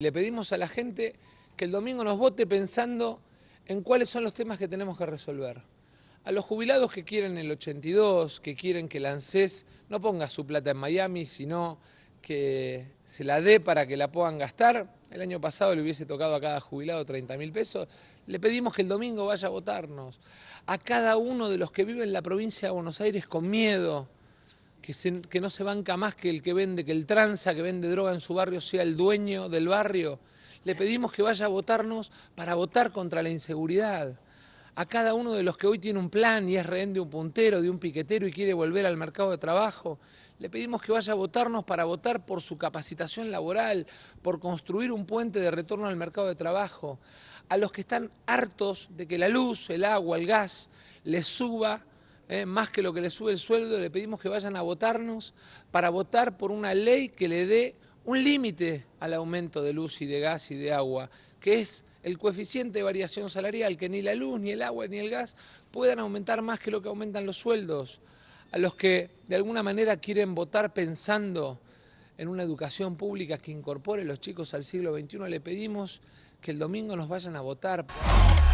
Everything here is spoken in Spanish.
Le pedimos a la gente que el domingo nos vote pensando en cuáles son los temas que tenemos que resolver. A los jubilados que quieren el 82, que quieren que el ANSES no ponga su plata en Miami, sino que se la dé para que la puedan gastar. El año pasado le hubiese tocado a cada jubilado 30 mil pesos. Le pedimos que el domingo vaya a votarnos. A cada uno de los que vive en la provincia de Buenos Aires con miedo, que, no se banca más que el que vende, que el tranza que vende droga en su barrio sea el dueño del barrio. Le pedimos que vaya a votarnos para votar contra la inseguridad. A cada uno de los que hoy tiene un plan y es rehén de un puntero, de un piquetero y quiere volver al mercado de trabajo, le pedimos que vaya a votarnos para votar por su capacitación laboral, por construir un puente de retorno al mercado de trabajo. A los que están hartos de que la luz, el agua, el gas les suba ¿eh? más que lo que le sube el sueldo, le pedimos que vayan a votarnos para votar por una ley que le dé un límite al aumento de luz y de gas y de agua, que es el coeficiente de variación salarial, que ni la luz, ni el agua, ni el gas puedan aumentar más que lo que aumentan los sueldos. A los que de alguna manera quieren votar pensando en una educación pública que incorpore a los chicos al siglo XXI, le pedimos que el domingo nos vayan a votar.